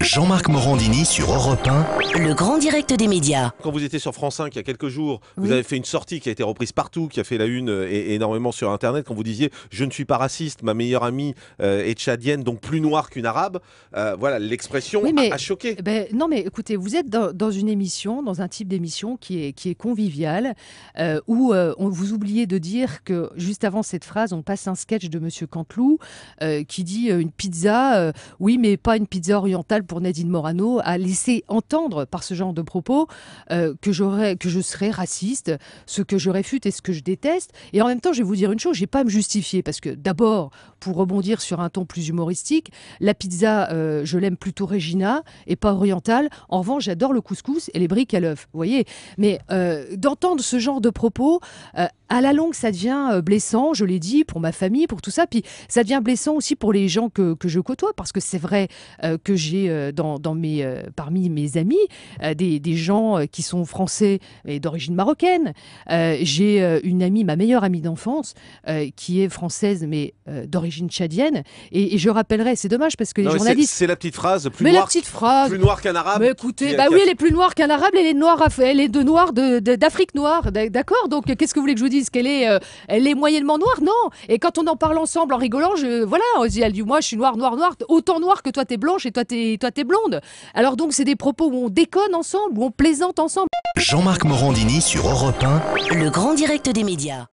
Jean-Marc Morandini sur Europe 1. Le grand direct des médias. Quand vous étiez sur France 5 il y a quelques jours, vous avez fait une sortie qui a été reprise partout, qui a fait la une et euh, énormément sur Internet, quand vous disiez « Je ne suis pas raciste, ma meilleure amie euh, est tchadienne, donc plus noire qu'une arabe euh, Voilà, l'expression a, choqué. Eh ben, non mais écoutez, vous êtes dans, une émission, dans un type d'émission qui est, qui est convivial, où on vous oubliez de dire que juste avant cette phrase, on passe un sketch de Monsieur Canteloup qui dit une pizza, oui mais pas une pizza orientale pour Nadine Morano à laisser entendre par ce genre de propos euh, que que, que je serais raciste, ce que je réfute et ce que je déteste. Et en même temps, je vais vous dire une chose, j'ai pas à me justifier parce que d'abord, pour rebondir sur un ton plus humoristique, la pizza, euh, je l'aime plutôt Regina et pas orientale. En revanche, j'adore le couscous et les briques à l'œuf. Vous voyez, mais euh, d'entendre ce genre de propos à la longue, ça devient blessant, je l'ai dit, pour ma famille, pour tout ça. Puis ça devient blessant aussi pour les gens que, que je côtoie, parce que c'est vrai que j'ai euh, dans, mes, euh, parmi mes amis euh, des, gens qui sont français et d'origine marocaine. j'ai une amie, ma meilleure amie d'enfance, qui est française mais d'origine tchadienne. Et, je rappellerai, c'est dommage parce que les journalistes. C'est la petite phrase, plus mais noire, la petite phrase, plus noire qu'un arabe. écoutez, bah oui, elle est plus noire qu'un arabe, elle est noire, elle est de noir d'Afrique noire, d'accord. Donc qu'est-ce que vous voulez que je vous dise Qu'elle est, elle est moyennement noire Non. Et quand on en parle ensemble en rigolant, je, voilà, elle dit, moi je suis noire, noire, noire, autant noire que toi t'es blanche et toi t'es toi t'es blonde. Alors donc c'est des propos où on déconne ensemble, où on plaisante ensemble. Jean-Marc Morandini sur Europe 1, le grand direct des médias.